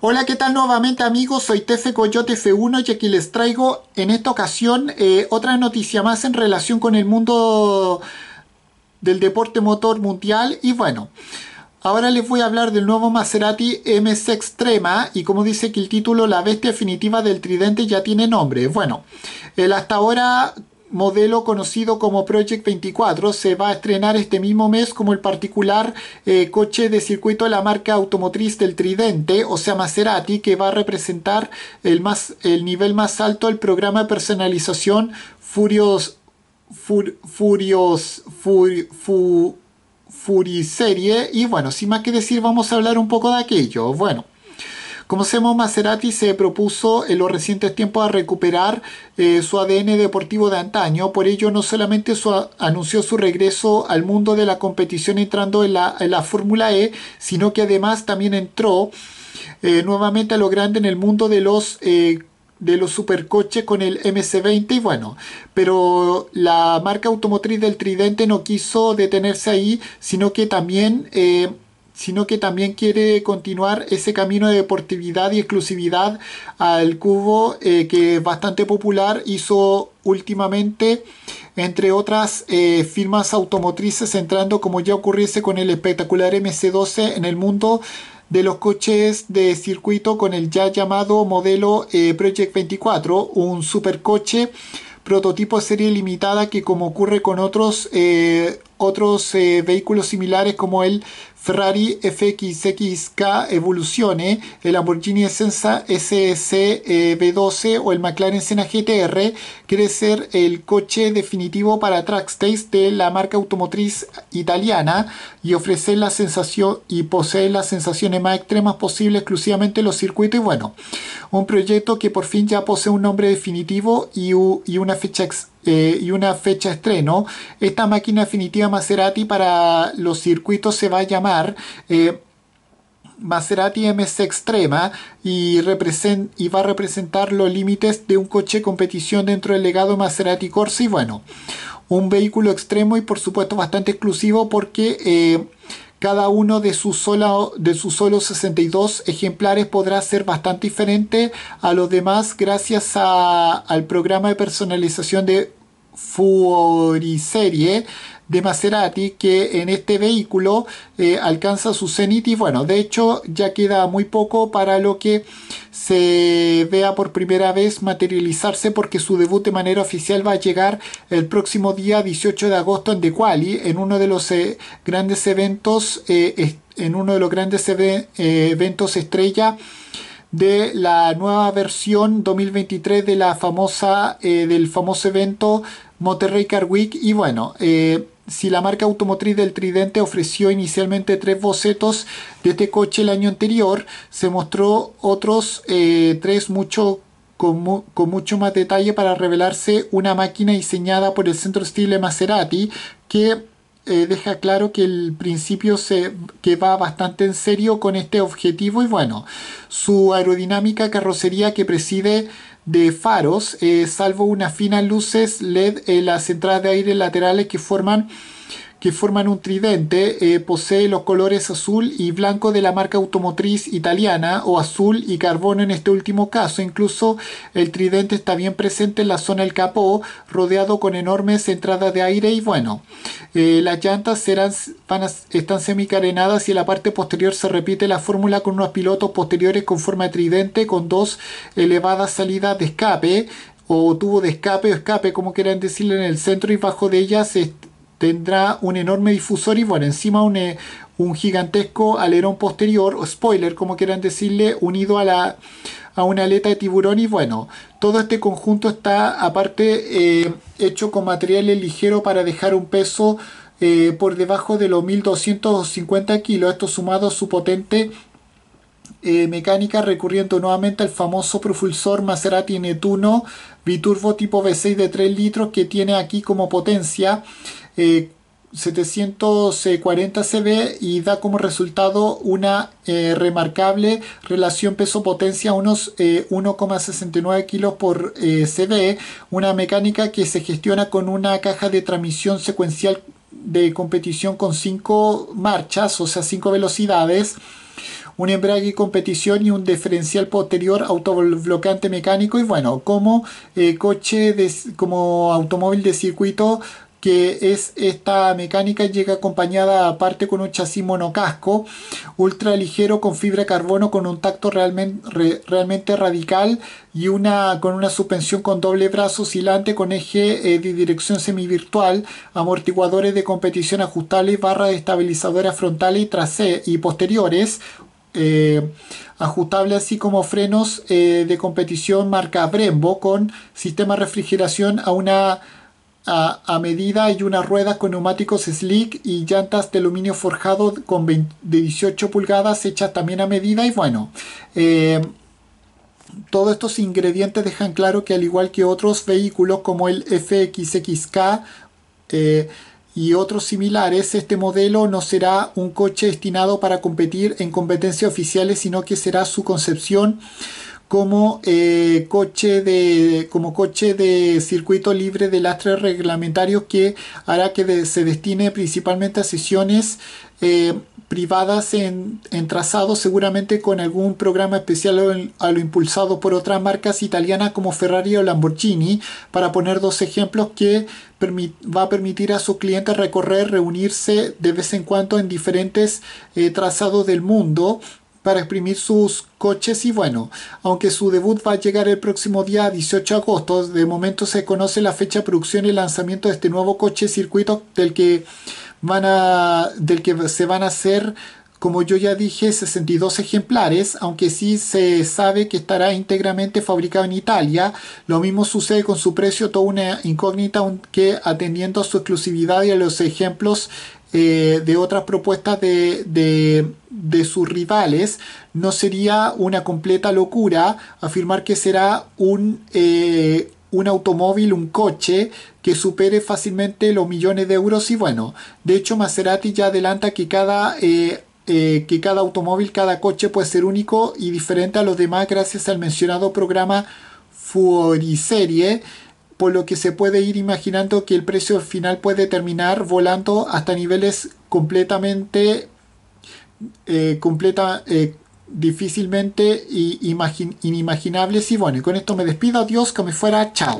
Hola, ¿qué tal nuevamente amigos? Soy Tefe Coyote F1 y aquí les traigo en esta ocasión eh, otra noticia más en relación con el mundo del deporte motor mundial y bueno... Ahora les voy a hablar del nuevo Maserati MS Extrema y como dice que el título La bestia definitiva del tridente ya tiene nombre. Bueno, el hasta ahora modelo conocido como Project 24. Se va a estrenar este mismo mes como el particular eh, coche de circuito de la marca automotriz del Tridente, o sea Maserati, que va a representar el, más, el nivel más alto del programa de personalización Furios... Fur, furios... Fur, Furiserie. Y bueno, sin más que decir, vamos a hablar un poco de aquello. Bueno. Como sabemos, Maserati se propuso en los recientes tiempos a recuperar eh, su ADN deportivo de antaño, por ello no solamente anunció su regreso al mundo de la competición entrando en la, Fórmula E, sino que además también entró eh, nuevamente a lo grande en el mundo de los... Eh, de los supercoches con el MC20 y bueno, pero la marca automotriz del Tridente no quiso detenerse ahí, sino que también sino que también quiere continuar ese camino de deportividad y exclusividad al cubo eh, que es bastante popular, hizo últimamente entre otras eh, firmas automotrices entrando como ya ocurriese con el espectacular MC12 en el mundo de los coches de circuito con el ya llamado modelo eh, Project 24, un supercoche prototipo serie limitada que como ocurre con otros otros eh, vehículos similares como el Ferrari FXXK Evoluzione, el Lamborghini Essenza SSB eh, v 12 o el McLaren Senna GTR, quiere ser el coche definitivo para Trackstays de la marca automotriz italiana y ofrecer la sensación y poseer las sensaciones más extremas posibles exclusivamente en los circuitos y bueno, un proyecto que por fin ya posee un nombre definitivo y, y una fecha ex eh, y una fecha estreno. Esta máquina definitiva Maserati para los circuitos se va a llamar eh, Maserati MS Extrema y, va a representar los límites de un coche competición dentro del legado Maserati y Bueno, un vehículo extremo y por supuesto bastante exclusivo porque... Eh, cada uno de sus, solo, de sus solo 62 ejemplares podrá ser bastante diferente a los demás gracias al programa de personalización de Fuoriserie de Maserati que en este vehículo eh, alcanza su cenit y bueno de hecho ya queda muy poco para lo que se vea por primera vez materializarse porque su debut de manera oficial va a llegar el próximo día 18 de agosto en De Quali en uno de los eh, grandes eventos eh, en uno de los grandes eventos estrella de la nueva versión 2023 de la famosa del famoso evento Monterrey Week y bueno, eh, si la marca automotriz del Tridente ofreció inicialmente tres bocetos de este coche el año anterior, se mostró otros eh, tres mucho con, mucho más detalle para revelarse una máquina diseñada por el Centro estilo Maserati que eh, deja claro que el principio se que va bastante en serio con este objetivo y bueno, su aerodinámica carrocería que preside de faros, eh, salvo unas finas luces LED en las entradas de aire laterales que forman que forman un tridente, eh, posee los colores azul y blanco de la marca automotriz italiana o azul y carbono en este último caso. Incluso el tridente está bien presente en la zona del capó, rodeado con enormes entradas de aire y bueno, eh, las llantas serán, están semicarenadas y en la parte posterior se repite la fórmula con unos pilotos posteriores con forma de tridente con dos elevadas salidas de escape o tubo de escape o escape, como quieran decirle, en el centro y bajo de ellas tendrá un enorme difusor y bueno, encima un, eh, un gigantesco alerón posterior, o spoiler como quieran decirle, unido a, la, una aleta de tiburón y bueno, todo este conjunto está aparte eh, hecho con materiales ligero para dejar un peso eh, por debajo de los 1250 kilos, esto sumado a su potente mecánica recurriendo nuevamente al famoso propulsor Maserati Netuno biturbo tipo V6 de 3 litros que tiene aquí como potencia 740 eh, CB y da como resultado una eh, remarcable relación peso-potencia unos 1,69 eh, kilos por eh, CB, una mecánica que se gestiona con una caja de transmisión secuencial de competición con 5 marchas, o sea 5 velocidades un embrague y competición y un diferencial posterior autobloqueante mecánico y bueno como coche como automóvil de circuito que es esta mecánica llega acompañada aparte con un chasis monocasco ultra ligero con fibra de carbono con un tacto realmente, realmente radical y una con una suspensión con doble brazo oscilante con eje eh, de dirección semivirtual amortiguadores de competición ajustables barra de estabilizadoras frontales y, trasé, y posteriores eh, ajustable así como frenos eh, de competición marca Brembo con sistema de refrigeración a una a, medida hay una rueda con neumáticos slick y llantas de aluminio forjado con de 18 pulgadas hechas también a medida y bueno em, todos estos ingredientes dejan claro que al igual que otros vehículos como el FXXK eh, y otros similares, este modelo no será un coche destinado para competir en competencias oficiales, sino que será su concepción como eh, coche de como coche de circuito libre de lastre reglamentario que hará que se destine principalmente a sesiones eh, privadas en, trazado seguramente con algún programa especial a lo impulsado por otras marcas italianas como Ferrari o Lamborghini para poner dos ejemplos que va a permitir a sus clientes recorrer reunirse de vez en cuando en diferentes eh, trazados del mundo para exprimir sus coches y bueno, aunque su debut va a llegar el próximo día 18 de agosto, de momento se conoce la fecha de producción y lanzamiento de este nuevo coche circuito del que van a del que se van a hacer como yo ya dije, 62 ejemplares, aunque sí se sabe que estará íntegramente fabricado en Italia. Lo mismo sucede con su precio, toda una incógnita, aunque atendiendo a su exclusividad y a los ejemplos eh, de otras propuestas de, sus rivales, no sería una completa locura afirmar que será un, eh, un automóvil, un coche que supere fácilmente los millones de euros y bueno, de hecho Maserati ya adelanta que cada eh, que cada automóvil, cada coche puede ser único y diferente a los demás gracias al mencionado programa Fuoriserie por lo que se puede ir imaginando que el precio final puede terminar volando hasta niveles completamente eh, completa, eh, difícilmente inimaginables y bueno, con esto me despido, adiós, que me fuera, chao.